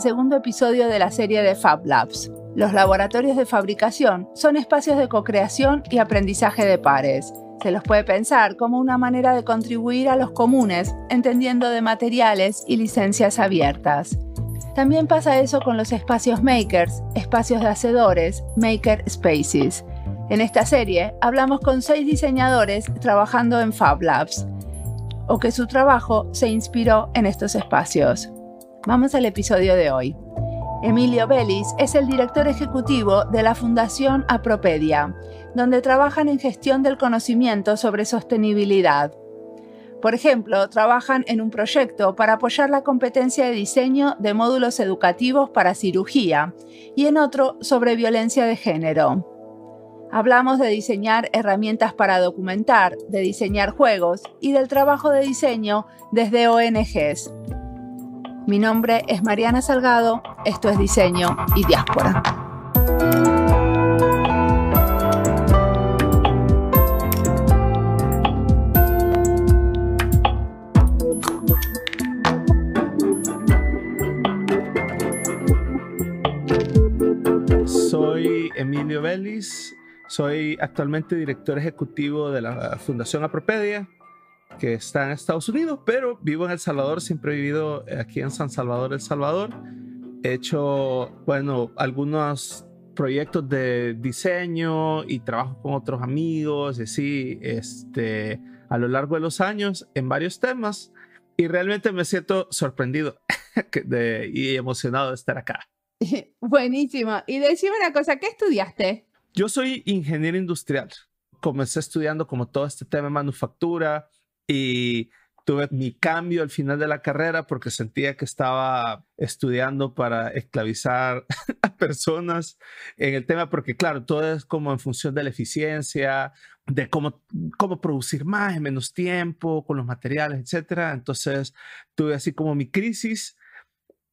segundo episodio de la serie de Fab Labs. Los laboratorios de fabricación son espacios de co-creación y aprendizaje de pares. Se los puede pensar como una manera de contribuir a los comunes, entendiendo de materiales y licencias abiertas. También pasa eso con los espacios makers, espacios de hacedores, maker spaces. En esta serie hablamos con seis diseñadores trabajando en Fab Labs, o que su trabajo se inspiró en estos espacios. Vamos al episodio de hoy. Emilio Vélez es el director ejecutivo de la Fundación Apropedia, donde trabajan en gestión del conocimiento sobre sostenibilidad. Por ejemplo, trabajan en un proyecto para apoyar la competencia de diseño de módulos educativos para cirugía y en otro sobre violencia de género. Hablamos de diseñar herramientas para documentar, de diseñar juegos y del trabajo de diseño desde ONGs. Mi nombre es Mariana Salgado, esto es Diseño y Diáspora. Soy Emilio Vélez, soy actualmente director ejecutivo de la Fundación Apropedia, que está en Estados Unidos, pero vivo en El Salvador, siempre he vivido aquí en San Salvador, El Salvador. He hecho, bueno, algunos proyectos de diseño y trabajo con otros amigos, y así, este, a lo largo de los años en varios temas, y realmente me siento sorprendido de, y emocionado de estar acá. Buenísimo. Y decime una cosa, ¿qué estudiaste? Yo soy ingeniero industrial. Comencé estudiando como todo este tema de manufactura, y tuve mi cambio al final de la carrera porque sentía que estaba estudiando para esclavizar a personas en el tema, porque claro, todo es como en función de la eficiencia, de cómo, cómo producir más en menos tiempo, con los materiales, etc. Entonces tuve así como mi crisis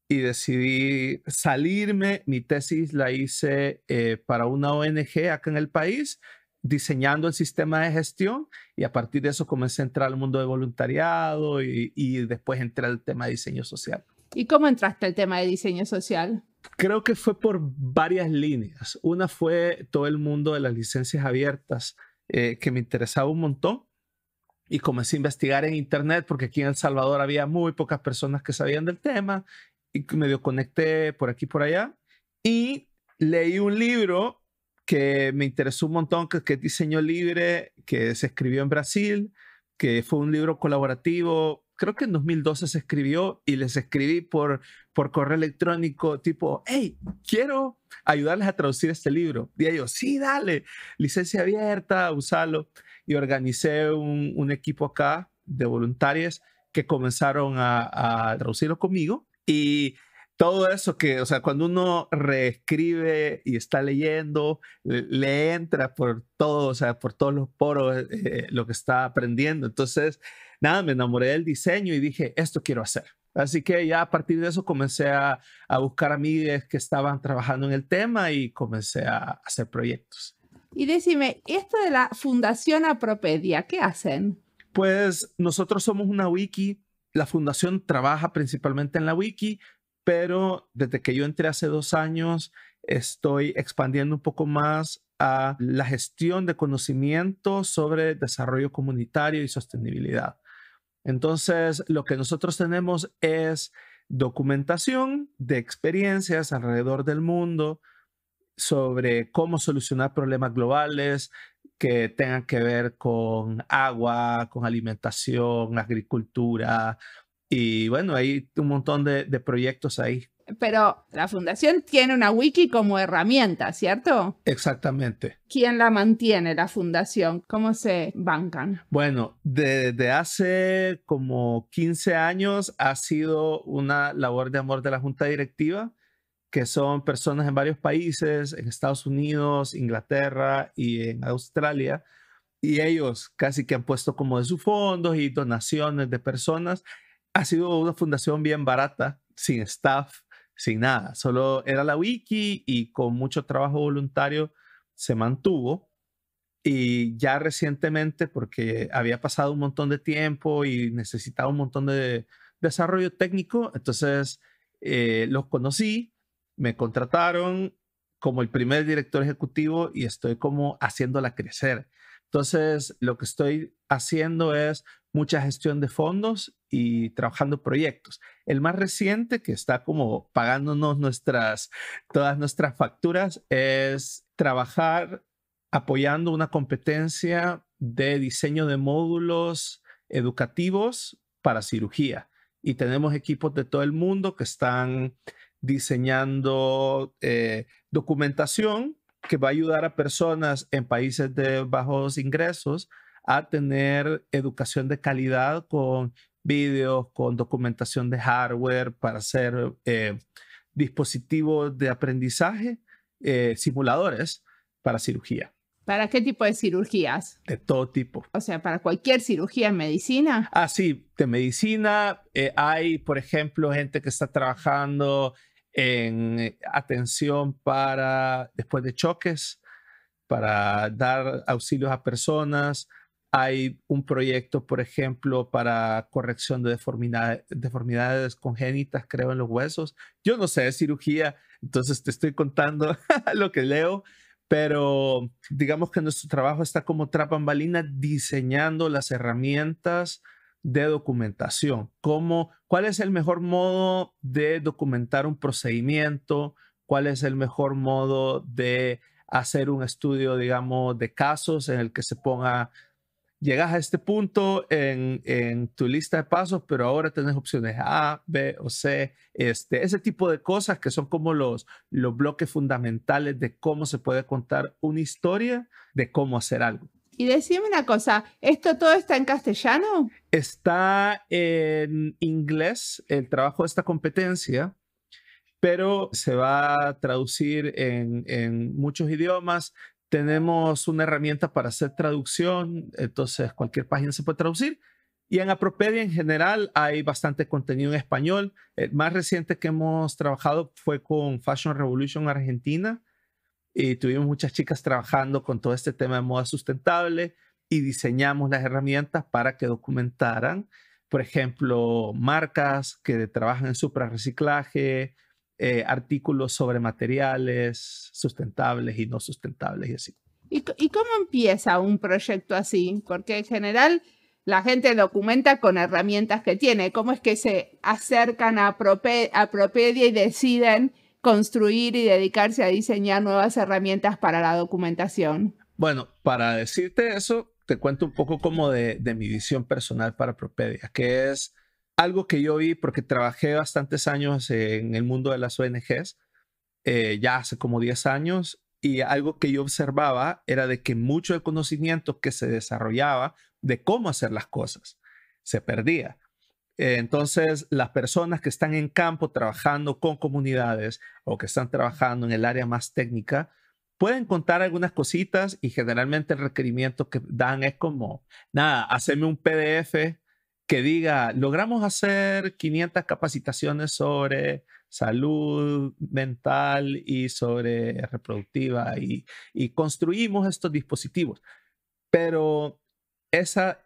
y decidí salirme. Mi tesis la hice eh, para una ONG acá en el país diseñando el sistema de gestión y a partir de eso comencé a entrar al mundo de voluntariado y, después entré al tema de diseño social. ¿Y cómo entraste al tema de diseño social? Creo que fue por varias líneas. Una fue todo el mundo de las licencias abiertas eh, que me interesaba un montón y comencé a investigar en internet porque aquí en El Salvador había muy pocas personas que sabían del tema y medio conecté por aquí y por allá y leí un libro que me interesó un montón, que, es Diseño Libre, que se escribió en Brasil, que fue un libro colaborativo, creo que en 2012 se escribió y les escribí por, por correo electrónico tipo, hey, quiero ayudarles a traducir este libro. Y ellos, sí, dale, licencia abierta, usalo. Y organicé un, equipo acá de voluntarios que comenzaron a, a traducirlo conmigo. Y todo eso que, o sea, cuando uno reescribe y está leyendo, le, entra por todo, o sea, por todos los poros eh, eh, lo que está aprendiendo. Entonces, nada, me enamoré del diseño y dije, esto quiero hacer. Así que ya a partir de eso comencé a, a buscar amigas que estaban trabajando en el tema y comencé a hacer proyectos. Y decime, esto de la Fundación Apropedia, ¿qué hacen? Pues nosotros somos una wiki la fundación trabaja principalmente en la wiki pero desde que yo entré hace dos años, estoy expandiendo un poco más a la gestión de conocimiento sobre desarrollo comunitario y sostenibilidad. Entonces, lo que nosotros tenemos es documentación de experiencias alrededor del mundo sobre cómo solucionar problemas globales que tengan que ver con agua, con alimentación, agricultura, y bueno, hay un montón de, proyectos ahí. Pero la fundación tiene una wiki como herramienta, ¿cierto? Exactamente. ¿Quién la mantiene la fundación? ¿Cómo se bancan? Bueno, desde hace como 15 años ha sido una labor de amor de la junta directiva, que son personas en varios países, en Estados Unidos, Inglaterra y en Australia, y ellos casi que han puesto como de sus fondos y donaciones de personas ha sido una fundación bien barata, sin staff, sin nada. Solo era la wiki y con mucho trabajo voluntario se mantuvo. Y ya recientemente, porque había pasado un montón de tiempo y necesitaba un montón de desarrollo técnico, entonces eh, los conocí, me contrataron como el primer director ejecutivo y estoy como haciéndola crecer. Entonces, lo que estoy haciendo es mucha gestión de fondos y trabajando proyectos. El más reciente que está como pagándonos nuestras, todas nuestras facturas es trabajar apoyando una competencia de diseño de módulos educativos para cirugía. Y tenemos equipos de todo el mundo que están diseñando eh, documentación que va a ayudar a personas en países de bajos ingresos a tener educación de calidad con vídeos, con documentación de hardware para hacer eh, dispositivos de aprendizaje, eh, simuladores para cirugía. ¿Para qué tipo de cirugías? De todo tipo. O sea, para cualquier cirugía en medicina. Ah, sí, de medicina. Eh, hay, por ejemplo, gente que está trabajando en atención para después de choques, para dar auxilios a personas. Hay un proyecto, por ejemplo, para corrección de deformidades congénitas, creo, en los huesos. Yo no sé, cirugía, entonces te estoy contando lo que leo, pero digamos que nuestro trabajo está como trapambalina diseñando las herramientas de documentación. ¿Cómo, ¿Cuál es el mejor modo de documentar un procedimiento? ¿Cuál es el mejor modo de hacer un estudio, digamos, de casos en el que se ponga llegas a este punto en, tu lista de pasos, pero ahora tenés opciones A, B o C, este, ese tipo de cosas que son como los, los bloques fundamentales de cómo se puede contar una historia, de cómo hacer algo. Y decime una cosa, ¿esto todo está en castellano? Está en inglés el trabajo de esta competencia, pero se va a traducir en, en muchos idiomas. Tenemos una herramienta para hacer traducción, entonces cualquier página se puede traducir. Y en Apropedia en general hay bastante contenido en español. El más reciente que hemos trabajado fue con Fashion Revolution Argentina y tuvimos muchas chicas trabajando con todo este tema de moda sustentable y diseñamos las herramientas para que documentaran, por ejemplo, marcas que trabajan en reciclaje. Eh, artículos sobre materiales sustentables y no sustentables y así. ¿Y, cómo empieza un proyecto así? Porque en general la gente documenta con herramientas que tiene. ¿Cómo es que se acercan a, Propedia y deciden construir y dedicarse a diseñar nuevas herramientas para la documentación? Bueno, para decirte eso, te cuento un poco como de, de mi visión personal para Propedia, que es algo que yo vi, porque trabajé bastantes años en el mundo de las ONGs, eh, ya hace como 10 años, y algo que yo observaba era de que mucho del conocimiento que se desarrollaba de cómo hacer las cosas se perdía. entonces, las personas que están en campo trabajando con comunidades o que están trabajando en el área más técnica, pueden contar algunas cositas y generalmente el requerimiento que dan es como, nada, haceme un PDF que diga, logramos hacer 500 capacitaciones sobre salud mental y sobre reproductiva y, y construimos estos dispositivos, pero esa,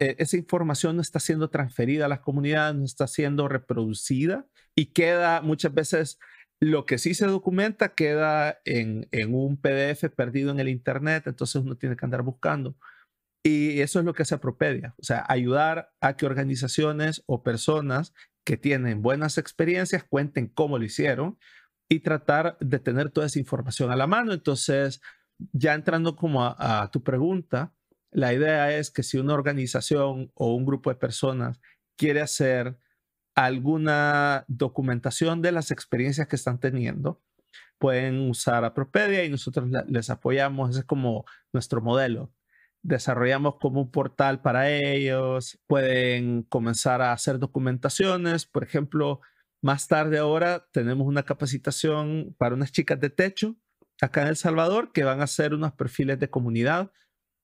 eh, esa información no está siendo transferida a las comunidades, no está siendo reproducida y queda muchas veces lo que sí se documenta queda en, en, un PDF perdido en el Internet, entonces uno tiene que andar buscando. Y eso es lo que hace Propedia, o sea, ayudar a que organizaciones o personas que tienen buenas experiencias cuenten cómo lo hicieron y tratar de tener toda esa información a la mano. Entonces, ya entrando como a, tu pregunta, la idea es que si una organización o un grupo de personas quiere hacer alguna documentación de las experiencias que están teniendo, pueden usar a Propedia y nosotros les apoyamos. Ese es como nuestro modelo desarrollamos como un portal para ellos, pueden comenzar a hacer documentaciones, por ejemplo, más tarde ahora tenemos una capacitación para unas chicas de techo acá en El Salvador que van a hacer unos perfiles de comunidad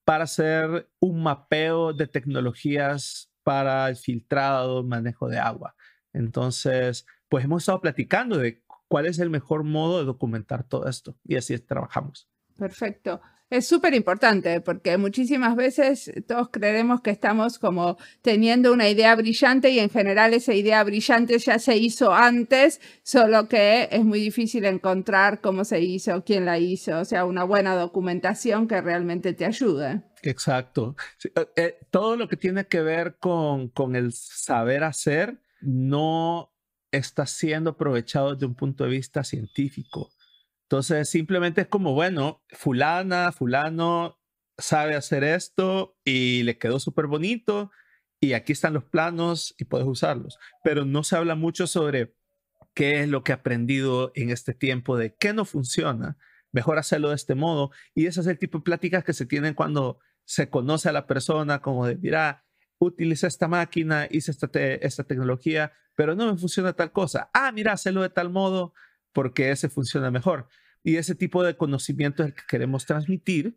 para hacer un mapeo de tecnologías para el filtrado, manejo de agua. Entonces, pues hemos estado platicando de cuál es el mejor modo de documentar todo esto y así trabajamos. Perfecto. Es súper importante porque muchísimas veces todos creemos que estamos como teniendo una idea brillante y en general esa idea brillante ya se hizo antes, solo que es muy difícil encontrar cómo se hizo, quién la hizo, o sea, una buena documentación que realmente te ayude. Exacto. Eh, eh, todo lo que tiene que ver con, con el saber hacer no está siendo aprovechado desde un punto de vista científico entonces, simplemente es como, bueno, fulana, fulano sabe hacer esto y le quedó súper bonito y aquí están los planos y puedes usarlos. Pero no se habla mucho sobre qué es lo que he aprendido en este tiempo, de qué no funciona, mejor hacerlo de este modo. Y ese es el tipo de pláticas que se tienen cuando se conoce a la persona, como de, mira, utilicé esta máquina, hice esta, tecnología, pero no me funciona tal cosa. Ah, mira, hacerlo de tal modo porque ese funciona mejor. Y ese tipo de conocimiento es el que queremos transmitir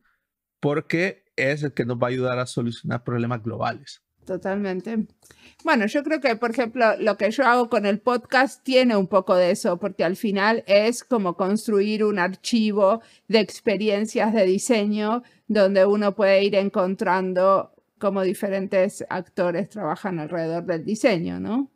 porque es el que nos va a ayudar a solucionar problemas globales. Totalmente. Bueno, yo creo que, por ejemplo, lo que yo hago con el podcast tiene un poco de eso, porque al final es como construir un archivo de experiencias de diseño donde uno puede ir encontrando cómo diferentes actores trabajan alrededor del diseño, ¿no?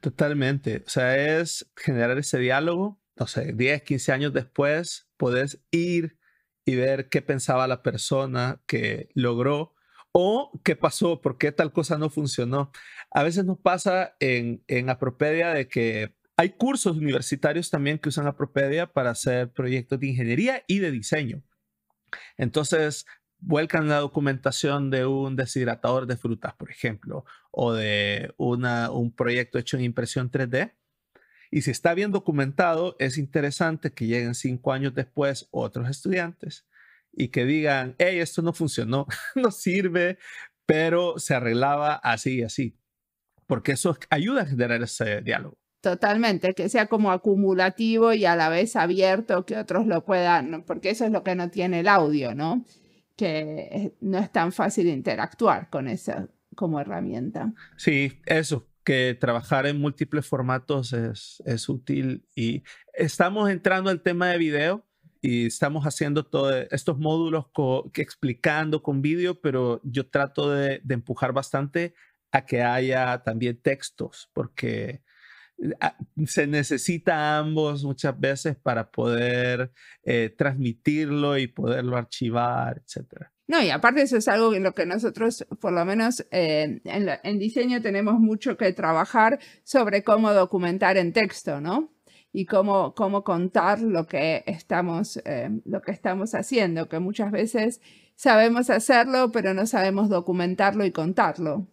Totalmente. O sea, es generar ese diálogo no sé, 10, 15 años después, podés ir y ver qué pensaba la persona que logró o qué pasó, por qué tal cosa no funcionó. A veces nos pasa en, en Apropedia de que hay cursos universitarios también que usan Apropedia para hacer proyectos de ingeniería y de diseño. Entonces, vuelcan la documentación de un deshidratador de frutas, por ejemplo, o de una, un proyecto hecho en impresión 3D y si está bien documentado, es interesante que lleguen cinco años después otros estudiantes y que digan, hey, esto no funcionó, no sirve, pero se arreglaba así y así. Porque eso ayuda a generar ese diálogo. Totalmente, que sea como acumulativo y a la vez abierto, que otros lo puedan, porque eso es lo que no tiene el audio, ¿no? Que eh, no es tan fácil interactuar con esa como herramienta. Sí, eso que trabajar en múltiples formatos es, es útil y estamos entrando al tema de video y estamos haciendo todos e, estos módulos explicando con vídeo, pero yo trato de, empujar bastante a que haya también textos, porque ah, se necesita ambos muchas veces para poder eh, transmitirlo y poderlo archivar, etcétera. No, y aparte eso es algo en lo que nosotros, por lo menos eh, en, diseño, tenemos mucho que trabajar sobre cómo documentar en texto, ¿no? Y cómo, cómo contar lo que, estamos, eh, lo que estamos haciendo, que muchas veces sabemos hacerlo, pero no sabemos documentarlo y contarlo.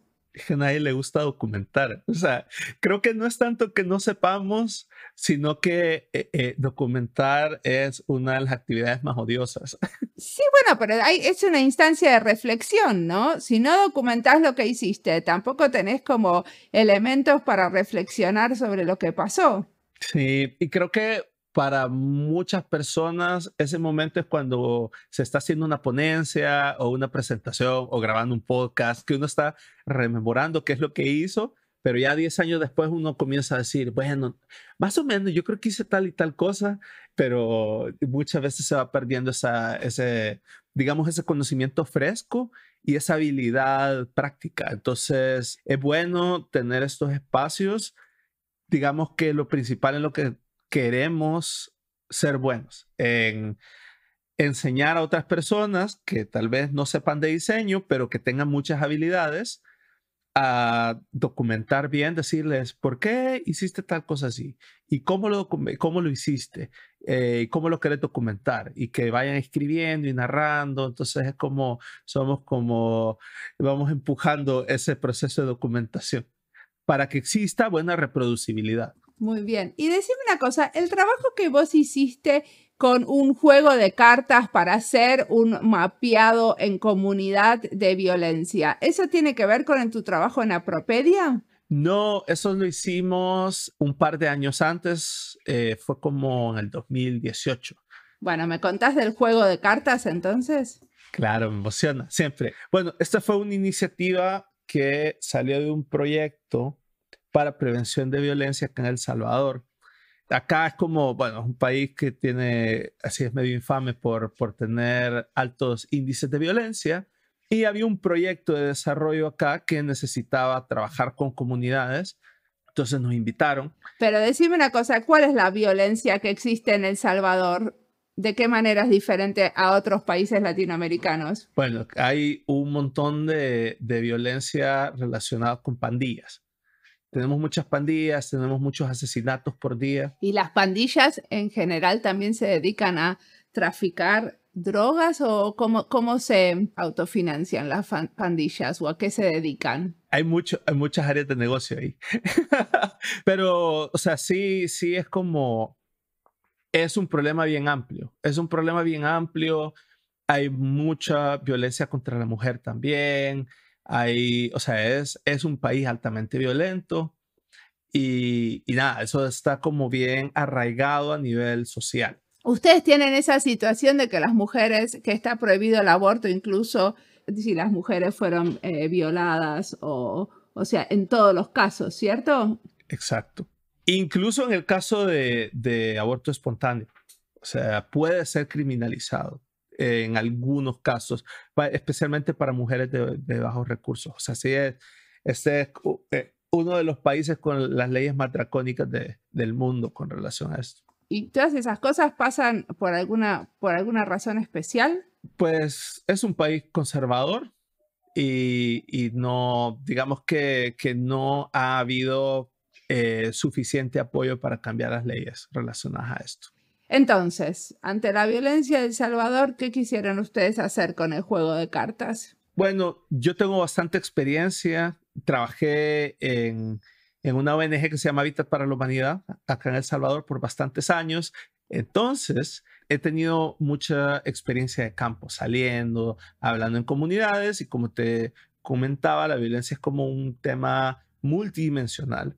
A nadie le gusta documentar. O sea, creo que no es tanto que no sepamos, sino que eh, documentar es una de las actividades más odiosas. Sí, bueno, pero es una instancia de reflexión, ¿no? Si no documentás lo que hiciste, tampoco tenés como elementos para reflexionar sobre lo que pasó. Sí, y creo que para muchas personas ese momento es cuando se está haciendo una ponencia o una presentación o grabando un podcast, que uno está rememorando qué es lo que hizo, pero ya 10 años después uno comienza a decir, bueno, más o menos yo creo que hice tal y tal cosa pero muchas veces se va perdiendo ese, digamos, ese conocimiento fresco y esa habilidad práctica. Entonces, es bueno tener estos espacios, digamos que lo principal es lo que queremos ser buenos, en enseñar a otras personas que tal vez no sepan de diseño, pero que tengan muchas habilidades a documentar bien, decirles por qué hiciste tal cosa así y cómo lo, cómo lo hiciste, eh, cómo lo querés documentar y que vayan escribiendo y narrando. Entonces es como, somos como, vamos empujando ese proceso de documentación para que exista buena reproducibilidad. Muy bien. Y decime una cosa, el trabajo que vos hiciste con un juego de cartas para hacer un mapeado en comunidad de violencia. ¿Eso tiene que ver con tu trabajo en Apropedia? No, eso lo hicimos un par de años antes, eh, fue como en el 2018. Bueno, ¿me contás del juego de cartas entonces? Claro, me emociona, siempre. Bueno, esta fue una iniciativa que salió de un proyecto para prevención de violencia acá en El Salvador acá es como, bueno, es un país que tiene, así es medio infame por, por tener altos índices de violencia. Y había un proyecto de desarrollo acá que necesitaba trabajar con comunidades. Entonces nos invitaron. Pero decime una cosa, ¿cuál es la violencia que existe en El Salvador? ¿De qué manera es diferente a otros países latinoamericanos? Bueno, hay un montón de violencia relacionada con pandillas. Tenemos muchas pandillas, tenemos muchos asesinatos por día. Y las pandillas en general también se dedican a traficar drogas o cómo, cómo se autofinancian las pandillas o a qué se dedican? Hay, mucho, hay muchas áreas de negocio ahí. Pero, o sea, sí, sí es como, es un problema bien amplio. Es un problema bien amplio. Hay mucha violencia contra la mujer también o sea, es, es un país altamente violento y, nada, eso está como bien arraigado a nivel social. Ustedes tienen esa situación de que las mujeres, que está prohibido el aborto incluso si las mujeres fueron eh, violadas o, o sea, en todos los casos, ¿cierto? Exacto. Incluso en el caso de, de aborto espontáneo, o sea, puede ser criminalizado en algunos casos, especialmente para mujeres de, bajos recursos. O sea, sí es, este es eh, uno de los países con las leyes más dracónicas del mundo con relación a esto. ¿Y todas esas cosas pasan por alguna, por alguna razón especial? Pues es un país conservador y, y no, digamos que, que, no ha habido eh, suficiente apoyo para cambiar las leyes relacionadas a esto. Entonces, ante la violencia de El Salvador, ¿qué quisieran ustedes hacer con el juego de cartas? Bueno, yo tengo bastante experiencia. Trabajé en, una ONG que se llama Habitat para la Humanidad, acá en El Salvador, por bastantes años. Entonces, he tenido mucha experiencia de campo, saliendo, hablando en comunidades y como te comentaba, la violencia es como un tema multidimensional,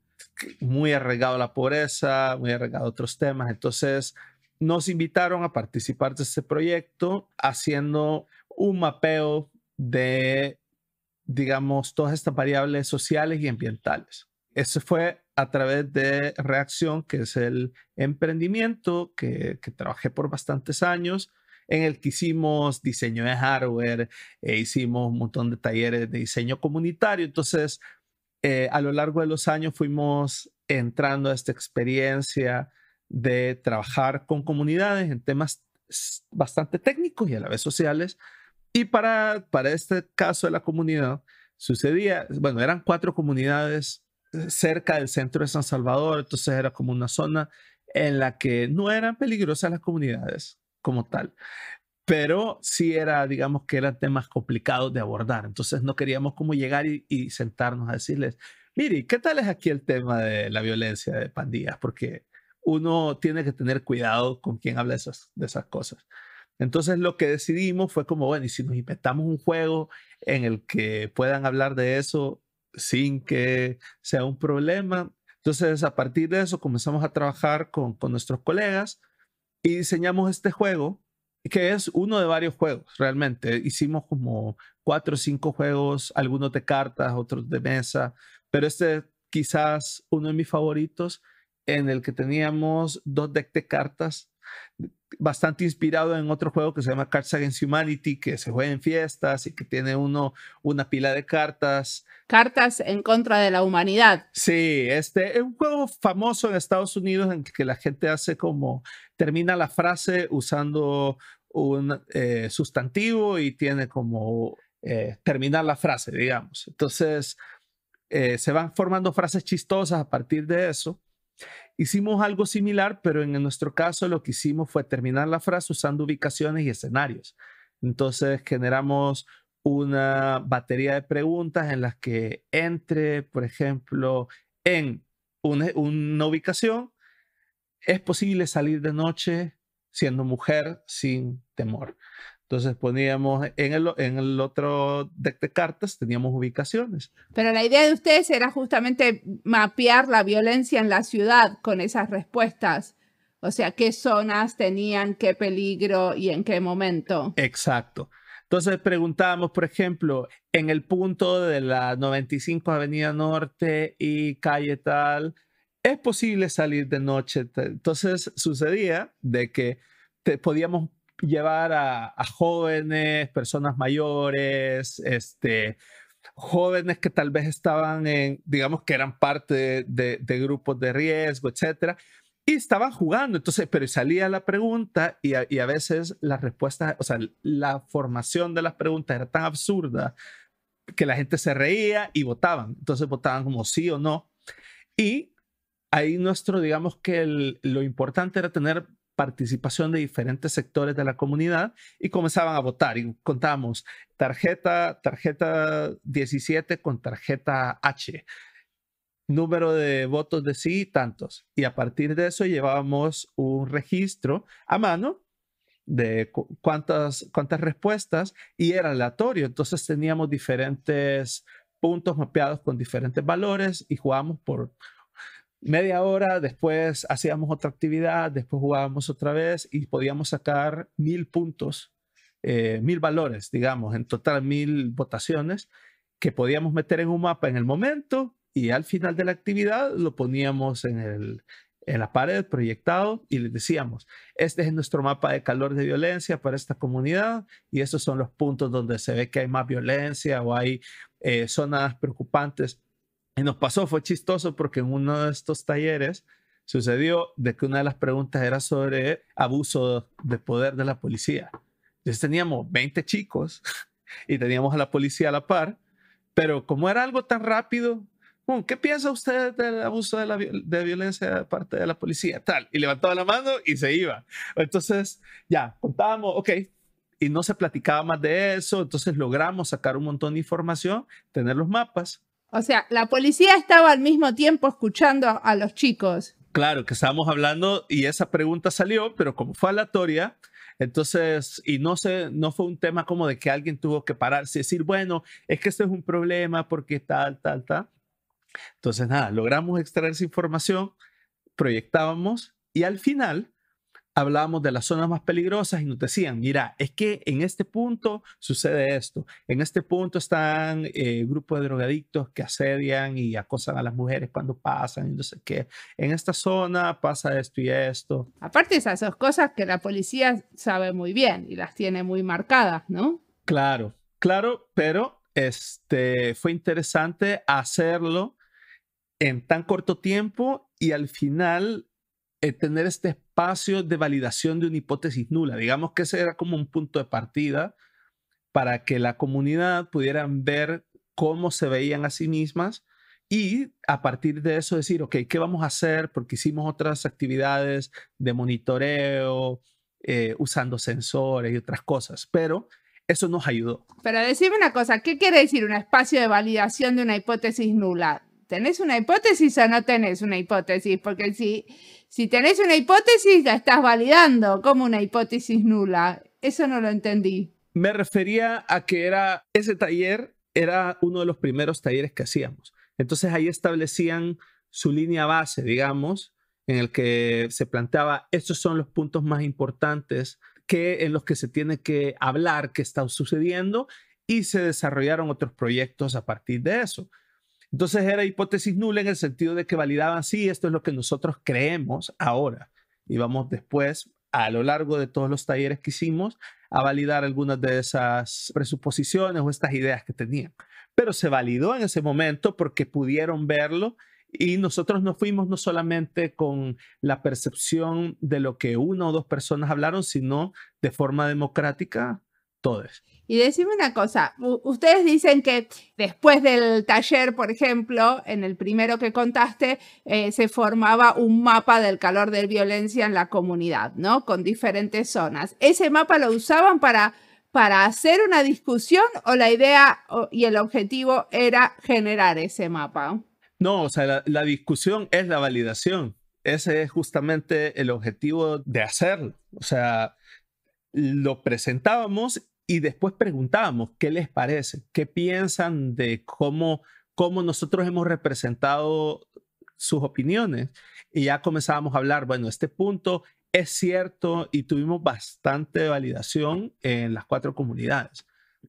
muy arraigado a la pobreza, muy arraigado a otros temas. Entonces, nos invitaron a participar de este proyecto haciendo un mapeo de, digamos, todas estas variables sociales y ambientales. Eso fue a través de Reacción, que es el emprendimiento que, trabajé por bastantes años, en el que hicimos diseño de hardware, e hicimos un montón de talleres de diseño comunitario. Entonces, eh, a lo largo de los años fuimos entrando a esta experiencia, de trabajar con comunidades en temas bastante técnicos y a la vez sociales. Y para, para este caso de la comunidad, sucedía, bueno, eran cuatro comunidades eh, cerca del centro de San Salvador, entonces era como una zona en la que no eran peligrosas las comunidades como tal, pero sí era, digamos que eran temas complicados de abordar, entonces no queríamos como llegar y, sentarnos a decirles, mire, ¿qué tal es aquí el tema de la violencia de pandillas? Porque uno tiene que tener cuidado con quién habla de esas, cosas. Entonces lo que decidimos fue como, bueno, y si nos inventamos un juego en el que puedan hablar de eso sin que sea un problema. Entonces a partir de eso comenzamos a trabajar con, con nuestros colegas y diseñamos este juego, que es uno de varios juegos realmente. Hicimos como cuatro o cinco juegos, algunos de cartas, otros de mesa, pero este quizás uno de mis favoritos en el que teníamos dos decks de cartas, bastante inspirado en otro juego que se llama Cards Against Humanity, que se juega en fiestas y que tiene uno una pila de cartas. Cartas en contra de la humanidad. Sí, este es un juego famoso en Estados Unidos en que la gente hace como termina la frase usando un eh, sustantivo y tiene como eh, terminar la frase, digamos. Entonces, eh, se van formando frases chistosas a partir de eso. Hicimos algo similar, pero en nuestro caso lo que hicimos fue terminar la frase usando ubicaciones y escenarios. Entonces generamos una batería de preguntas en las que entre, por ejemplo, en una, ubicación, ¿es posible salir de noche siendo mujer sin temor? Entonces poníamos en el, otro deck de cartas, teníamos ubicaciones. Pero la idea de ustedes era justamente mapear la violencia en la ciudad con esas respuestas. O sea, qué zonas tenían qué peligro y en qué momento. Exacto. Entonces preguntábamos, por ejemplo, en el punto de la 95 Avenida Norte y calle tal, ¿es posible salir de noche? Entonces sucedía de que te podíamos llevar a, jóvenes, personas mayores, este, jóvenes que tal vez estaban en, digamos que eran parte de, grupos de riesgo, etcétera, y estaban jugando. Entonces, pero salía la pregunta y a, veces las respuestas, o sea, la formación de las preguntas era tan absurda que la gente se reía y votaban. Entonces votaban como sí o no. Y ahí nuestro, digamos que lo importante era tener participación de diferentes sectores de la comunidad y comenzaban a votar y contamos tarjeta, tarjeta 17 con tarjeta H, número de votos de sí, tantos. Y a partir de eso llevábamos un registro a mano de cuántas, cuántas respuestas y era aleatorio. Entonces teníamos diferentes puntos mapeados con diferentes valores y jugábamos por media hora, después hacíamos otra actividad, después jugábamos otra vez y podíamos sacar mil puntos, eh, mil valores, digamos, en total mil votaciones que podíamos meter en un mapa en el momento y al final de la actividad lo poníamos en, el, en la pared proyectado y le decíamos, este es nuestro mapa de calor de violencia para esta comunidad y estos son los puntos donde se ve que hay más violencia o hay eh, zonas preocupantes y nos pasó, fue chistoso porque en uno de estos talleres sucedió de que una de las preguntas era sobre abuso de poder de la policía. Entonces teníamos 20 chicos y teníamos a la policía a la par, pero como era algo tan rápido, ¿qué piensa usted del abuso de, de violencia de parte de la policía? Tal, y levantaba la mano y se iba. Entonces ya, contábamos, ok, y no se platicaba más de eso, entonces logramos sacar un montón de información, tener los mapas o sea, la policía estaba al mismo tiempo escuchando a, los chicos. Claro, que estábamos hablando y esa pregunta salió, pero como fue aleatoria, entonces, y no sé, no fue un tema como de que alguien tuvo que pararse y decir, bueno, es que esto es un problema porque tal, tal, tal. Entonces, nada, logramos extraer esa información, proyectábamos y al final Hablamos de las zonas más peligrosas y nos decían, mira, es que en este punto sucede esto, en este punto están eh, grupos de drogadictos que asedian y acosan a las mujeres cuando pasan, entonces que en esta zona pasa esto y esto. Aparte esas cosas que la policía sabe muy bien y las tiene muy marcadas, ¿no? Claro, claro, pero este fue interesante hacerlo en tan corto tiempo y al final eh, tener este de validación de una hipótesis nula. Digamos que ese era como un punto de partida para que la comunidad pudieran ver cómo se veían a sí mismas y a partir de eso decir, ok, ¿qué vamos a hacer? Porque hicimos otras actividades de monitoreo, eh, usando sensores y otras cosas, pero eso nos ayudó. Pero decime una cosa, ¿qué quiere decir un espacio de validación de una hipótesis nula? ¿Tenés una hipótesis o no tenés una hipótesis? Porque si si tenés una hipótesis, la estás validando como una hipótesis nula. Eso no lo entendí. Me refería a que era ese taller era uno de los primeros talleres que hacíamos. Entonces ahí establecían su línea base, digamos, en el que se planteaba, estos son los puntos más importantes que en los que se tiene que hablar, que está sucediendo, y se desarrollaron otros proyectos a partir de eso. Entonces era hipótesis nula en el sentido de que validaban, sí, esto es lo que nosotros creemos ahora. Y vamos después, a lo largo de todos los talleres que hicimos, a validar algunas de esas presuposiciones o estas ideas que tenían. Pero se validó en ese momento porque pudieron verlo y nosotros nos fuimos no solamente con la percepción de lo que una o dos personas hablaron, sino de forma democrática todos. Y decime una cosa, ustedes dicen que después del taller, por ejemplo, en el primero que contaste, eh, se formaba un mapa del calor de violencia en la comunidad, ¿no? Con diferentes zonas. ¿Ese mapa lo usaban para, para hacer una discusión o la idea y el objetivo era generar ese mapa? No, o sea, la, la discusión es la validación. Ese es justamente el objetivo de hacerlo. O sea, lo presentábamos y después preguntábamos qué les parece, qué piensan de cómo, cómo nosotros hemos representado sus opiniones. Y ya comenzábamos a hablar, bueno, este punto es cierto y tuvimos bastante validación en las cuatro comunidades.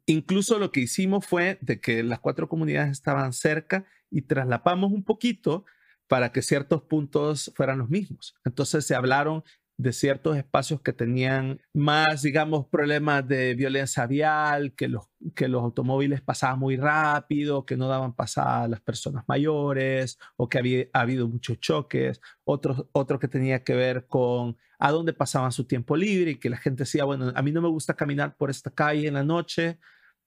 Incluso lo que hicimos fue de que las cuatro comunidades estaban cerca y traslapamos un poquito para que ciertos puntos fueran los mismos. Entonces se hablaron de ciertos espacios que tenían más, digamos, problemas de violencia vial, que los, que los automóviles pasaban muy rápido, que no daban pasada a las personas mayores o que había habido muchos choques. Otro, que tenía que ver con a dónde pasaban su tiempo libre y que la gente decía, bueno, a mí no me gusta caminar por esta calle en la noche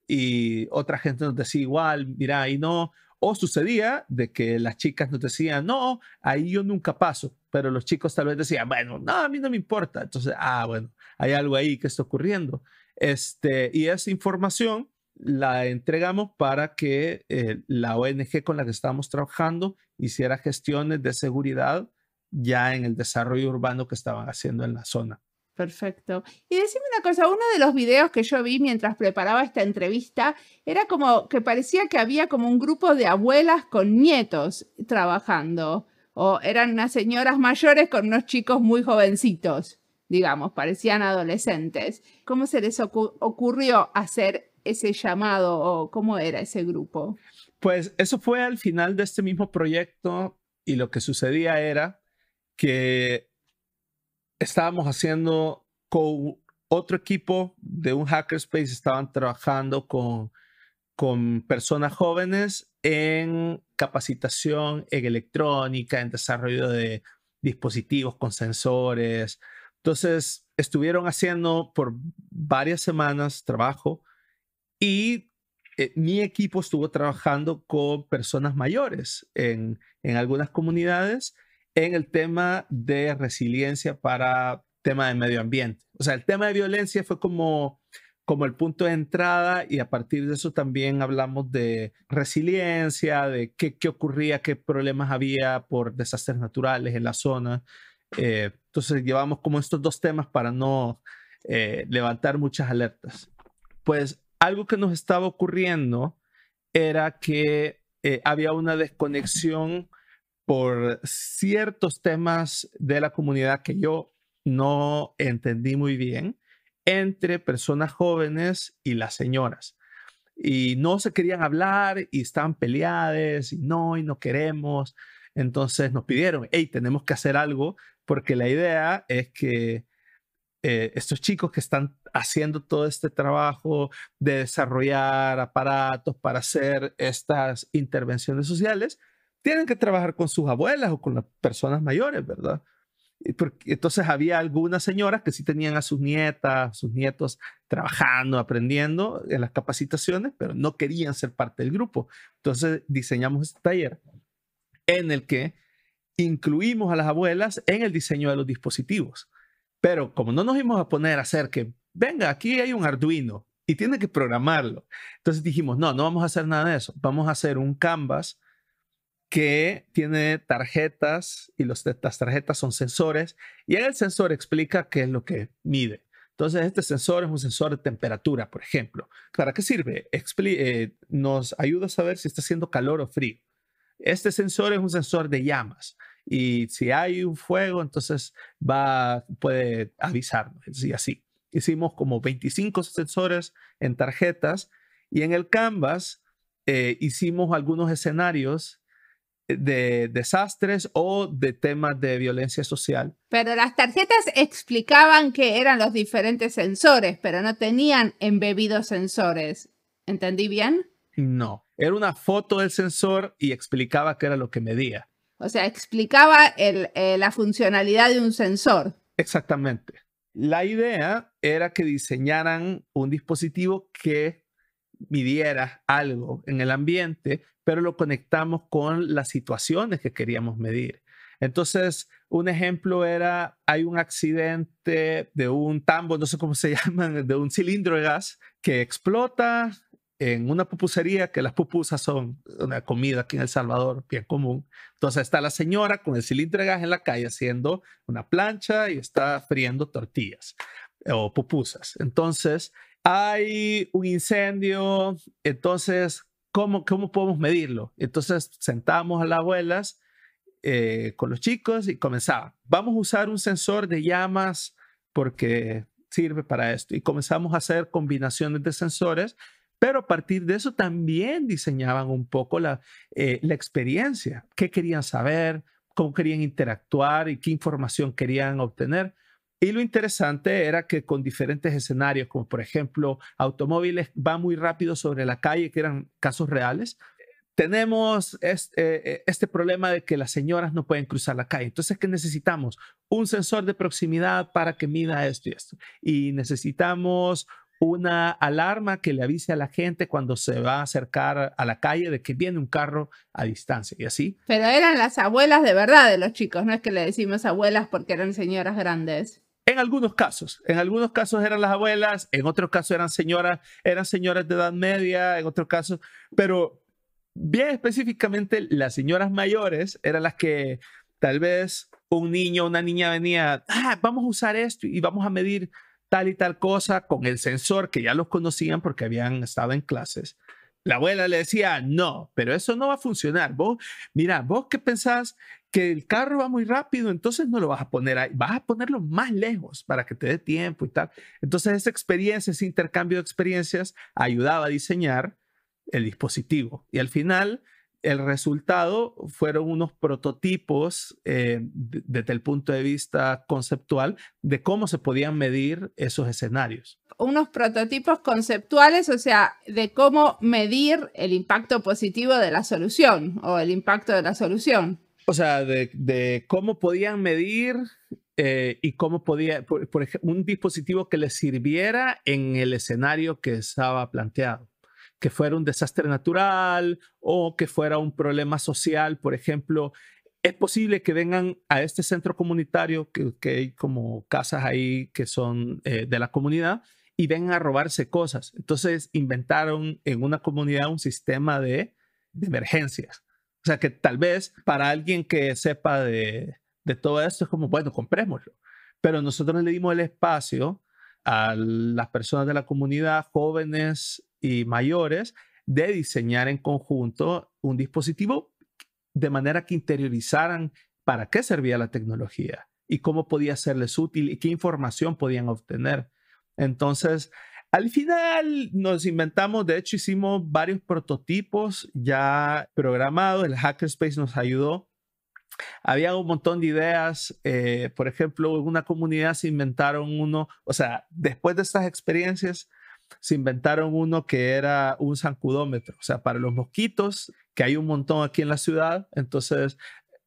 y otra gente nos decía igual, mira, y no, o sucedía de que las chicas nos decían, no, ahí yo nunca paso, pero los chicos tal vez decían, bueno, no, a mí no me importa. Entonces, ah, bueno, hay algo ahí que está ocurriendo. Este, y esa información la entregamos para que eh, la ONG con la que estábamos trabajando hiciera gestiones de seguridad ya en el desarrollo urbano que estaban haciendo en la zona. Perfecto. Y decime una cosa, uno de los videos que yo vi mientras preparaba esta entrevista era como que parecía que había como un grupo de abuelas con nietos trabajando, o eran unas señoras mayores con unos chicos muy jovencitos, digamos, parecían adolescentes. ¿Cómo se les ocurrió hacer ese llamado o cómo era ese grupo? Pues eso fue al final de este mismo proyecto y lo que sucedía era que estábamos haciendo con otro equipo de un hackerspace, estaban trabajando con, personas jóvenes en capacitación en electrónica, en desarrollo de dispositivos con sensores. Entonces, estuvieron haciendo por varias semanas trabajo y eh, mi equipo estuvo trabajando con personas mayores en, en algunas comunidades en el tema de resiliencia para tema de medio ambiente. O sea, el tema de violencia fue como, como el punto de entrada y a partir de eso también hablamos de resiliencia, de qué, qué ocurría, qué problemas había por desastres naturales en la zona. Eh, entonces llevamos como estos dos temas para no eh, levantar muchas alertas. Pues algo que nos estaba ocurriendo era que eh, había una desconexión por ciertos temas de la comunidad que yo no entendí muy bien entre personas jóvenes y las señoras. Y no se querían hablar y estaban peleadas y no, y no queremos. Entonces nos pidieron, hey, tenemos que hacer algo porque la idea es que eh, estos chicos que están haciendo todo este trabajo de desarrollar aparatos para hacer estas intervenciones sociales, tienen que trabajar con sus abuelas o con las personas mayores, ¿verdad? Porque entonces había algunas señoras que sí tenían a sus nietas, sus nietos trabajando, aprendiendo en las capacitaciones, pero no querían ser parte del grupo. Entonces diseñamos este taller en el que incluimos a las abuelas en el diseño de los dispositivos. Pero como no nos íbamos a poner a hacer que, venga, aquí hay un Arduino y tiene que programarlo. Entonces dijimos, no, no vamos a hacer nada de eso. Vamos a hacer un Canvas que tiene tarjetas y los, las tarjetas son sensores y en el sensor explica qué es lo que mide. Entonces, este sensor es un sensor de temperatura, por ejemplo. ¿Para qué sirve? Eh, nos ayuda a saber si está haciendo calor o frío. Este sensor es un sensor de llamas y si hay un fuego, entonces va, puede avisarnos y así. Hicimos como 25 sensores en tarjetas y en el canvas eh, hicimos algunos escenarios de desastres o de temas de violencia social. Pero las tarjetas explicaban que eran los diferentes sensores, pero no tenían embebidos sensores. ¿Entendí bien? No, era una foto del sensor y explicaba qué era lo que medía. O sea, explicaba eh, la funcionalidad de un sensor. Exactamente. La idea era que diseñaran un dispositivo que midiera algo en el ambiente, pero lo conectamos con las situaciones que queríamos medir. Entonces, un ejemplo era, hay un accidente de un tambo, no sé cómo se llaman, de un cilindro de gas que explota en una pupusería, que las pupusas son una comida aquí en El Salvador bien común. Entonces está la señora con el cilindro de gas en la calle haciendo una plancha y está friendo tortillas o pupusas. Entonces, hay un incendio, entonces, ¿cómo, cómo podemos medirlo? Entonces sentamos a las abuelas eh, con los chicos y comenzaba, vamos a usar un sensor de llamas porque sirve para esto. Y comenzamos a hacer combinaciones de sensores, pero a partir de eso también diseñaban un poco la, eh, la experiencia, qué querían saber, cómo querían interactuar y qué información querían obtener. Y lo interesante era que con diferentes escenarios, como por ejemplo automóviles va muy rápido sobre la calle, que eran casos reales, tenemos eh, eh, este, problema de que las señoras no pueden cruzar la calle. Entonces, ¿qué necesitamos? Un sensor de proximidad para que mida esto y esto. Y necesitamos una alarma que le avise a la gente cuando se va a acercar a la calle de que viene un carro a distancia y así. Pero eran las abuelas de verdad de los chicos, no es que le decimos abuelas porque eran señoras grandes. En algunos casos, en algunos casos eran las abuelas, en otros casos eran señoras, eran señoras de edad media, en otros casos, pero bien específicamente las señoras mayores eran las que tal vez un niño o una niña venía, ah, vamos a usar esto y vamos a medir tal y tal cosa con el sensor que ya los conocían porque habían estado en clases. La abuela le decía, no, pero eso no va a funcionar. Vos, mira, vos qué pensás que el carro va muy rápido, entonces no lo vas a poner ahí, vas a ponerlo más lejos para que te dé tiempo y tal. Entonces esa experiencia, ese intercambio de experiencias ayudaba a diseñar el dispositivo. Y al final, el resultado fueron unos prototipos eh, desde el punto de vista conceptual de cómo se podían medir esos escenarios. Unos prototipos conceptuales, o sea, de cómo medir el impacto positivo de la solución o el impacto de la solución o sea, de, cómo podían medir eh, y cómo podía, por, ejemplo, un dispositivo que les sirviera en el escenario que estaba planteado, que fuera un desastre natural o que fuera un problema social, por ejemplo. Es posible que vengan a este centro comunitario, que, hay como casas ahí que son eh, de la comunidad, y vengan a robarse cosas. Entonces inventaron en una comunidad un sistema de emergencias o sea que tal vez para alguien que sepa de, todo esto es como, bueno, comprémoslo. Pero nosotros le dimos el espacio a las personas de la comunidad, jóvenes y mayores, de diseñar en conjunto un dispositivo de manera que interiorizaran para qué servía la tecnología y cómo podía serles útil y qué información podían obtener. Entonces, al final nos inventamos, de hecho hicimos varios prototipos ya programados, el Hackerspace nos ayudó. Había un montón de ideas, eh, por ejemplo, en una comunidad se inventaron uno, o sea, después de estas experiencias, se inventaron uno que era un zancudómetro, o sea, para los mosquitos, que hay un montón aquí en la ciudad, entonces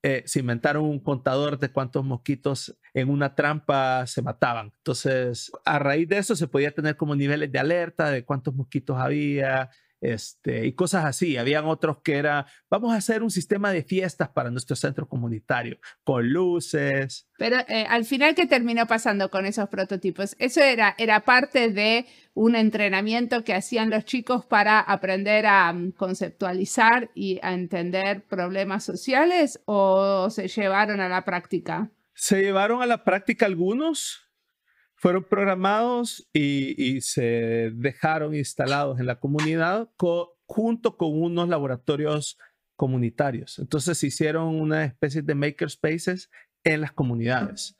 eh, se inventaron un contador de cuántos mosquitos en una trampa se mataban. Entonces, a raíz de eso se podía tener como niveles de alerta de cuántos mosquitos había, este, y cosas así. Habían otros que era, vamos a hacer un sistema de fiestas para nuestro centro comunitario, con luces. Pero eh, al final, ¿qué terminó pasando con esos prototipos? Eso era, era parte de un entrenamiento que hacían los chicos para aprender a mm, conceptualizar y a entender problemas sociales o se llevaron a la práctica? Se llevaron a la práctica algunos, fueron programados y, se dejaron instalados en la comunidad junto con unos laboratorios comunitarios. Entonces se hicieron una especie de makerspaces en las comunidades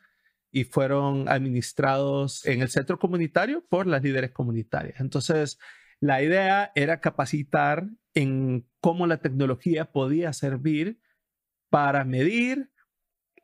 y fueron administrados en el centro comunitario por las líderes comunitarias. Entonces, la idea era capacitar en cómo la tecnología podía servir para medir,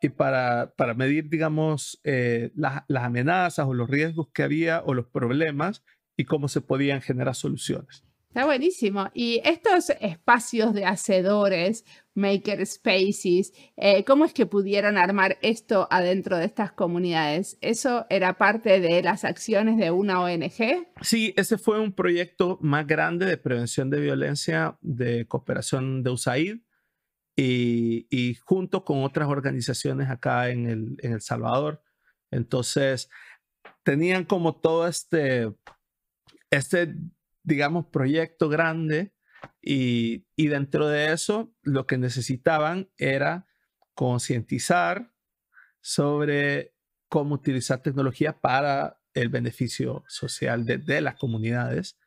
y para, medir, digamos, eh, las, amenazas o los riesgos que había o los problemas y cómo se podían generar soluciones. Está buenísimo. Y estos espacios de hacedores, maker spaces, eh, ¿cómo es que pudieron armar esto adentro de estas comunidades? ¿Eso era parte de las acciones de una ONG? Sí, ese fue un proyecto más grande de prevención de violencia de cooperación de USAID y, junto con otras organizaciones acá en el, Salvador. Entonces, tenían como todo este, este digamos, proyecto grande y, dentro de eso lo que necesitaban era concientizar sobre cómo utilizar tecnología para el beneficio social de las comunidades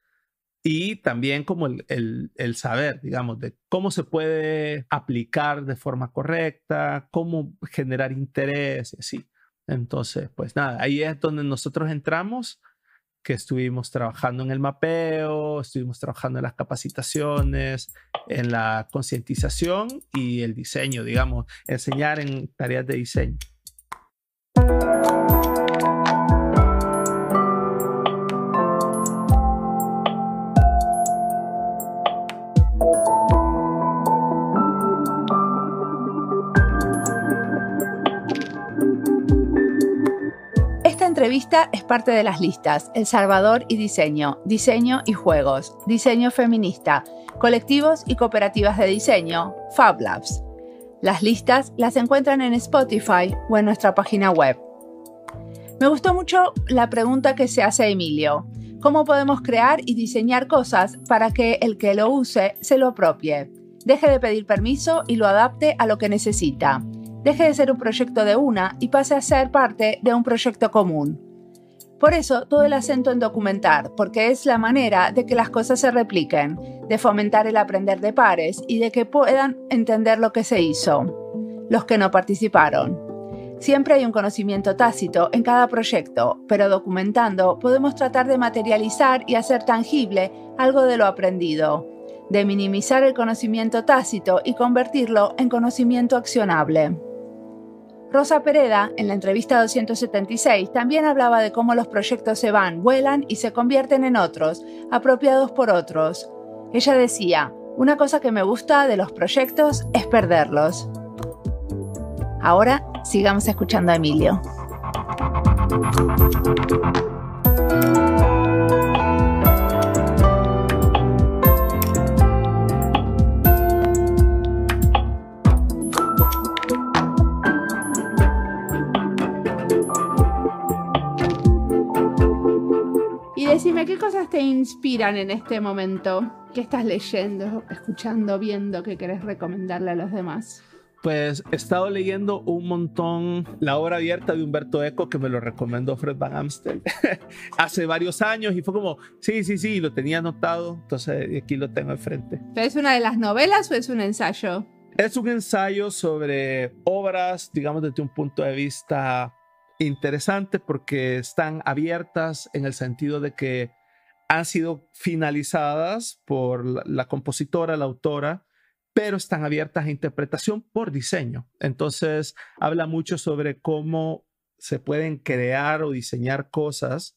y también como el, saber, digamos, de cómo se puede aplicar de forma correcta, cómo generar interés y así. Entonces, pues nada, ahí es donde nosotros entramos, que estuvimos trabajando en el mapeo, estuvimos trabajando en las capacitaciones, en la concientización y el diseño, digamos, enseñar en tareas de diseño. revista es parte de las listas El Salvador y Diseño, Diseño y Juegos, Diseño Feminista, Colectivos y Cooperativas de Diseño, Fab Labs. Las listas las encuentran en Spotify o en nuestra página web. Me gustó mucho la pregunta que se hace a Emilio. ¿Cómo podemos crear y diseñar cosas para que el que lo use se lo apropie? Deje de pedir permiso y lo adapte a lo que necesita deje de ser un proyecto de una y pase a ser parte de un proyecto común. Por eso todo el acento en documentar, porque es la manera de que las cosas se repliquen, de fomentar el aprender de pares y de que puedan entender lo que se hizo, los que no participaron. Siempre hay un conocimiento tácito en cada proyecto, pero documentando podemos tratar de materializar y hacer tangible algo de lo aprendido, de minimizar el conocimiento tácito y convertirlo en conocimiento accionable. Rosa Pereda, en la entrevista 276, también hablaba de cómo los proyectos se van, vuelan y se convierten en otros, apropiados por otros. Ella decía, una cosa que me gusta de los proyectos es perderlos. Ahora sigamos escuchando a Emilio. Decime, ¿qué cosas te inspiran en este momento? ¿Qué estás leyendo, escuchando, viendo que querés recomendarle a los demás? Pues he estado leyendo un montón la obra abierta de Humberto Eco que me lo recomendó Fred Van Amstel hace varios años y fue como, sí, sí, sí, lo tenía anotado, entonces eh, aquí lo tengo enfrente. ¿Es una de las novelas o es un ensayo? Es un ensayo sobre obras, digamos, desde un punto de vista interesante porque están abiertas en el sentido de que han sido finalizadas por la, compositora, la autora, pero están abiertas a interpretación por diseño. Entonces, habla mucho sobre cómo se pueden crear o diseñar cosas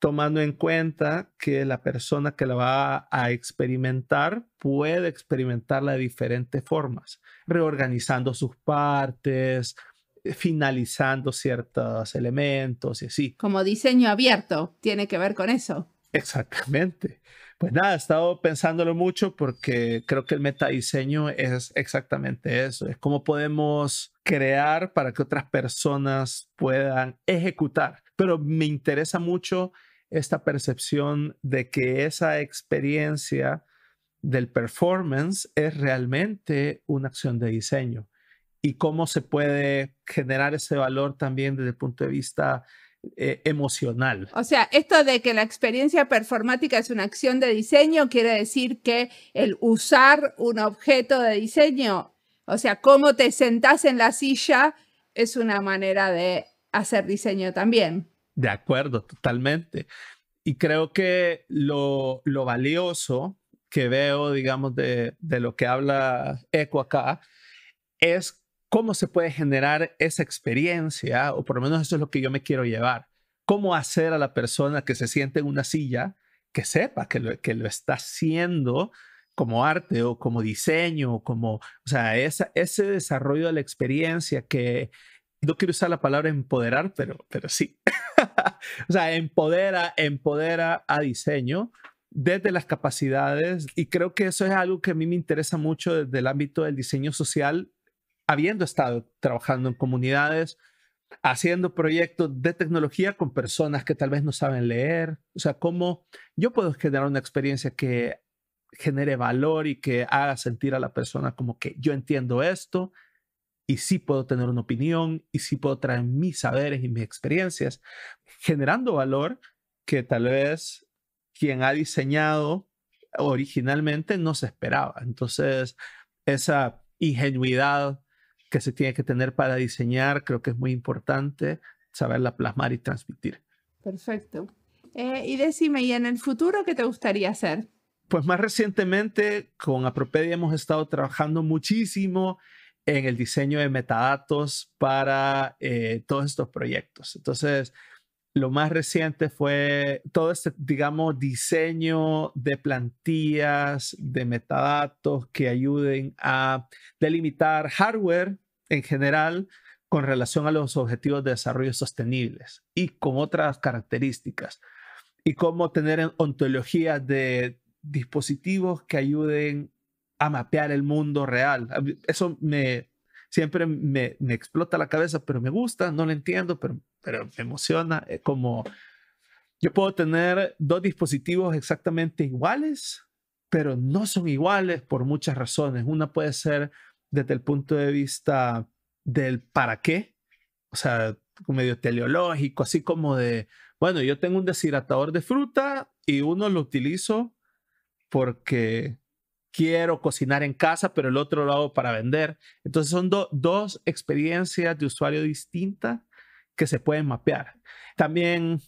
tomando en cuenta que la persona que la va a experimentar puede experimentarla de diferentes formas, reorganizando sus partes eh, finalizando ciertos elementos y así. Como diseño abierto, tiene que ver con eso. Exactamente. Pues nada, he estado pensándolo mucho porque creo que el metadiseño es exactamente eso, es cómo podemos crear para que otras personas puedan ejecutar. Pero me interesa mucho esta percepción de que esa experiencia del performance es realmente una acción de diseño y cómo se puede generar ese valor también desde el punto de vista eh, emocional. O sea, esto de que la experiencia performática es una acción de diseño quiere decir que el usar un objeto de diseño, o sea, cómo te sentás en la silla, es una manera de hacer diseño también. De acuerdo, totalmente. Y creo que lo, lo valioso que veo, digamos, de, de lo que habla Eco acá, es cómo se puede generar esa experiencia, o por lo menos eso es lo que yo me quiero llevar. ¿Cómo hacer a la persona que se siente en una silla que sepa que lo, que lo está haciendo como arte o como diseño, o como, o sea, ese desarrollo de la experiencia que no quiero usar la palabra empoderar, pero, pero sí. o sea, empodera, empodera a diseño desde las capacidades y creo que eso es algo que a mí me interesa mucho desde el ámbito del diseño social habiendo estado trabajando en comunidades, haciendo proyectos de tecnología con personas que tal vez no saben leer. O sea, cómo yo puedo generar una experiencia que genere valor y que haga sentir a la persona como que yo entiendo esto y sí puedo tener una opinión y sí puedo traer mis saberes y mis experiencias, generando valor que tal vez quien ha diseñado originalmente no se esperaba. Entonces, esa ingenuidad que se tiene que tener para diseñar, creo que es muy importante saberla plasmar y transmitir. Perfecto. Eh, y decime, ¿y en el futuro qué te gustaría hacer? Pues más recientemente con Apropedia hemos estado trabajando muchísimo en el diseño de metadatos para eh, todos estos proyectos. Entonces, lo más reciente fue todo este, digamos, diseño de plantillas, de metadatos que ayuden a delimitar hardware en general con relación a los objetivos de desarrollo sostenibles y con otras características, y cómo tener ontologías de dispositivos que ayuden a mapear el mundo real. Eso me siempre me, explota la cabeza, pero me gusta, no lo entiendo, pero, pero me emociona. Es eh, como yo puedo tener dos dispositivos exactamente iguales, pero no son iguales por muchas razones. Una puede ser desde el punto de vista del para qué, o sea, medio teleológico, así como de, bueno, yo tengo un deshidratador de fruta y uno lo utilizo porque quiero cocinar en casa, pero el otro lo hago para vender. Entonces son dos dos experiencias de usuario distintas que se pueden mapear. También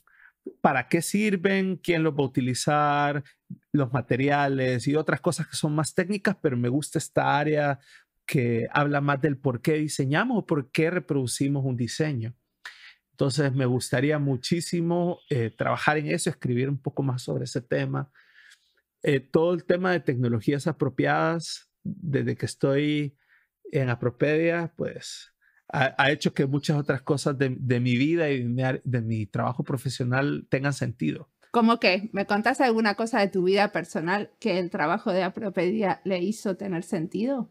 para qué sirven, quién los va a utilizar, los materiales y otras cosas que son más técnicas, pero me gusta esta área que habla más del por qué diseñamos o por qué reproducimos un diseño. Entonces, me gustaría muchísimo eh, trabajar en eso, escribir un poco más sobre ese tema. Eh, todo el tema de tecnologías apropiadas, desde que estoy en Apropedia, pues ha, hecho que muchas otras cosas de, mi vida y de, de mi trabajo profesional tengan sentido. ¿Cómo que? ¿Me contaste alguna cosa de tu vida personal que el trabajo de Apropedia le hizo tener sentido?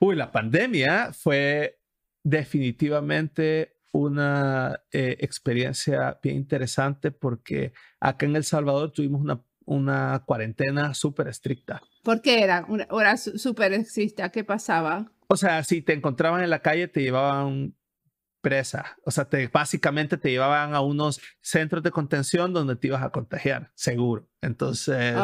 Uy, la pandemia fue definitivamente una eh, experiencia bien interesante porque acá en El Salvador tuvimos una, cuarentena súper estricta. ¿Por qué era, una, hora súper estricta? ¿Qué pasaba? O sea, si te encontraban en la calle, te llevaban presa. O sea, te, básicamente te llevaban a unos centros de contención donde te ibas a contagiar, seguro. Entonces,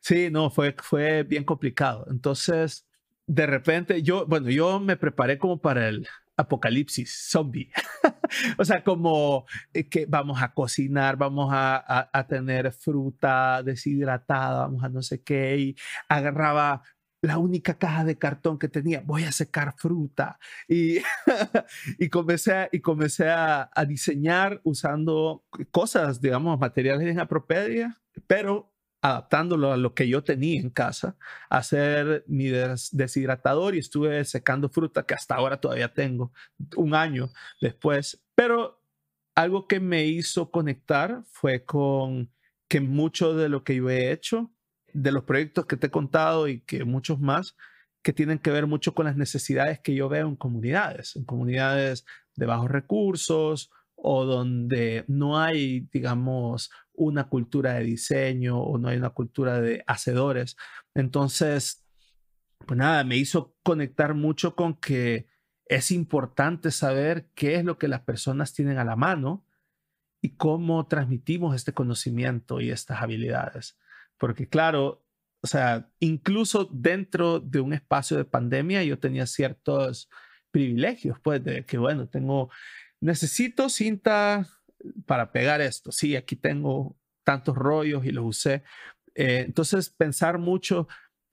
sí, no, fue, fue bien complicado. Entonces, de repente yo, bueno, yo me preparé como para el apocalipsis zombie. o sea, como eh, que vamos a cocinar, vamos a, a, tener fruta deshidratada, vamos a no sé qué, y agarraba la única caja de cartón que tenía, voy a secar fruta. Y, y comencé, y comencé a, diseñar usando cosas, digamos, materiales apropiedad, pero adaptándolo a lo que yo tenía en casa, hacer mi deshidratador y estuve secando fruta que hasta ahora todavía tengo, un año después. Pero algo que me hizo conectar fue con que mucho de lo que yo he hecho, de los proyectos que te he contado y que muchos más, que tienen que ver mucho con las necesidades que yo veo en comunidades, en comunidades de bajos recursos o donde no hay, digamos, una cultura de diseño o no hay una cultura de hacedores. Entonces, pues nada, me hizo conectar mucho con que es importante saber qué es lo que las personas tienen a la mano y cómo transmitimos este conocimiento y estas habilidades. Porque claro, o sea, incluso dentro de un espacio de pandemia yo tenía ciertos privilegios, pues, de que, bueno, tengo, necesito cinta para pegar esto. Sí, aquí tengo tantos rollos y los usé. Eh, entonces, pensar mucho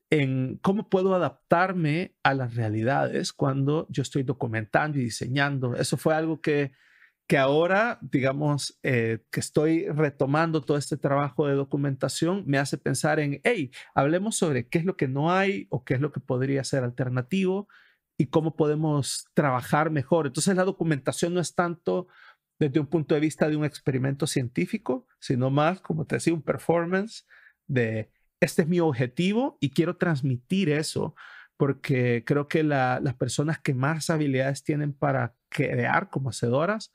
en cómo puedo adaptarme a las realidades cuando yo estoy documentando y diseñando. Eso fue algo que, que ahora, digamos, eh, que estoy retomando todo este trabajo de documentación, me hace pensar en, hey, hablemos sobre qué es lo que no hay o qué es lo que podría ser alternativo y cómo podemos trabajar mejor. Entonces la documentación no es tanto desde un punto de vista de un experimento científico, sino más, como te decía, un performance de este es mi objetivo y quiero transmitir eso, porque creo que las personas que más habilidades tienen para crear como hacedoras,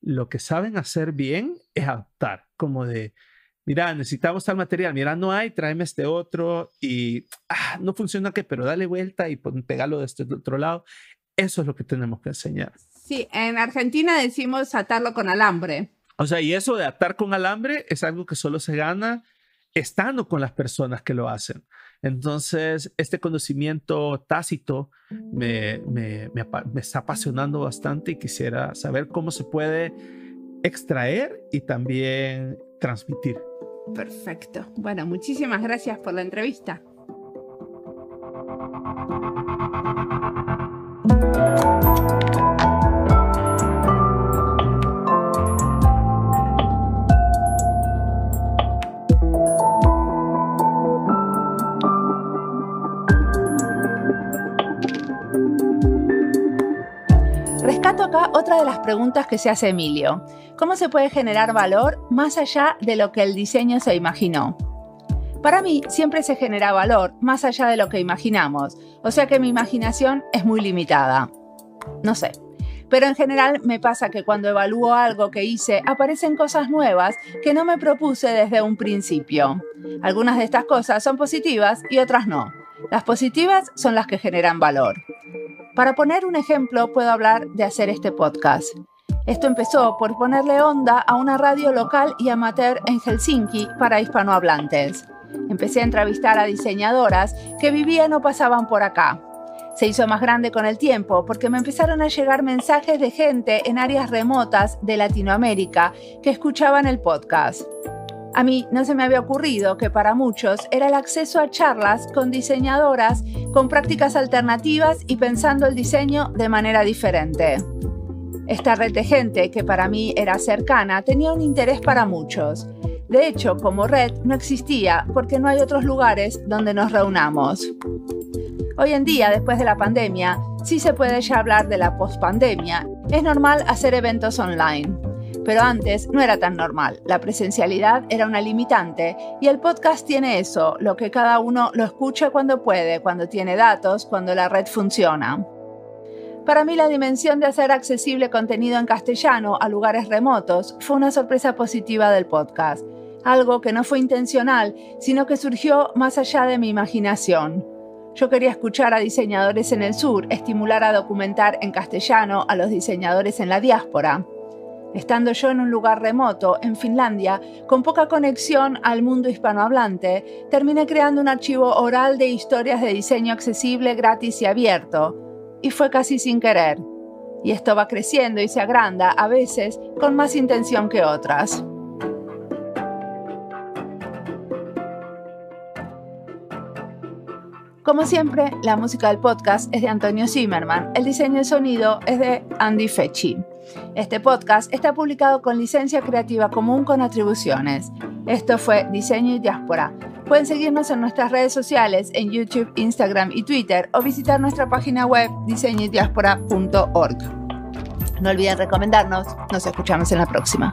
lo que saben hacer bien es adaptar, como de, mira, necesitamos tal material, mira, no hay, tráeme este otro y ah, no funciona que, pero dale vuelta y pegarlo de este otro lado. Eso es lo que tenemos que enseñar. Sí, en Argentina decimos atarlo con alambre. O sea, y eso de atar con alambre es algo que solo se gana estando con las personas que lo hacen. Entonces, este conocimiento tácito me, está apasionando bastante y quisiera saber cómo se puede extraer y también transmitir. Perfecto. Bueno, muchísimas gracias por la entrevista. Rescato acá otra de las preguntas que se hace Emilio. ¿Cómo se puede generar valor más allá de lo que el diseño se imaginó? Para mí siempre se genera valor más allá de lo que imaginamos, o sea que mi imaginación es muy limitada. No sé. Pero en general me pasa que cuando evalúo algo que hice aparecen cosas nuevas que no me propuse desde un principio. Algunas de estas cosas son positivas y otras no. Las positivas son las que generan valor. Para poner un ejemplo, puedo hablar de hacer este podcast. Esto empezó por ponerle onda a una radio local y amateur en Helsinki para hispanohablantes. Empecé a entrevistar a diseñadoras que vivían o pasaban por acá. Se hizo más grande con el tiempo porque me empezaron a llegar mensajes de gente en áreas remotas de Latinoamérica que escuchaban el podcast. A mí no se me había ocurrido que para muchos era el acceso a charlas con diseñadoras con prácticas alternativas y pensando el diseño de manera diferente. Esta red de gente, que para mí era cercana, tenía un interés para muchos. De hecho, como red no existía porque no hay otros lugares donde nos reunamos. Hoy en día, después de la pandemia, sí se puede ya hablar de la pospandemia. Es normal hacer eventos online. Pero antes no era tan normal, la presencialidad era una limitante y el podcast tiene eso, lo que cada uno lo escucha cuando puede, cuando tiene datos, cuando la red funciona. Para mí la dimensión de hacer accesible contenido en castellano a lugares remotos fue una sorpresa positiva del podcast, algo que no fue intencional, sino que surgió más allá de mi imaginación. Yo quería escuchar a diseñadores en el sur, estimular a documentar en castellano a los diseñadores en la diáspora. Estando yo en un lugar remoto, en Finlandia, con poca conexión al mundo hispanohablante, terminé creando un archivo oral de historias de diseño accesible, gratis y abierto. Y fue casi sin querer. Y esto va creciendo y se agranda, a veces con más intención que otras. Como siempre, la música del podcast es de Antonio Zimmerman, el diseño de sonido es de Andy Fechi. Este podcast está publicado con licencia creativa común con atribuciones. Esto fue Diseño y Diáspora. Pueden seguirnos en nuestras redes sociales, en YouTube, Instagram y Twitter, o visitar nuestra página web diseñidiaspora.org. No olviden recomendarnos. Nos escuchamos en la próxima.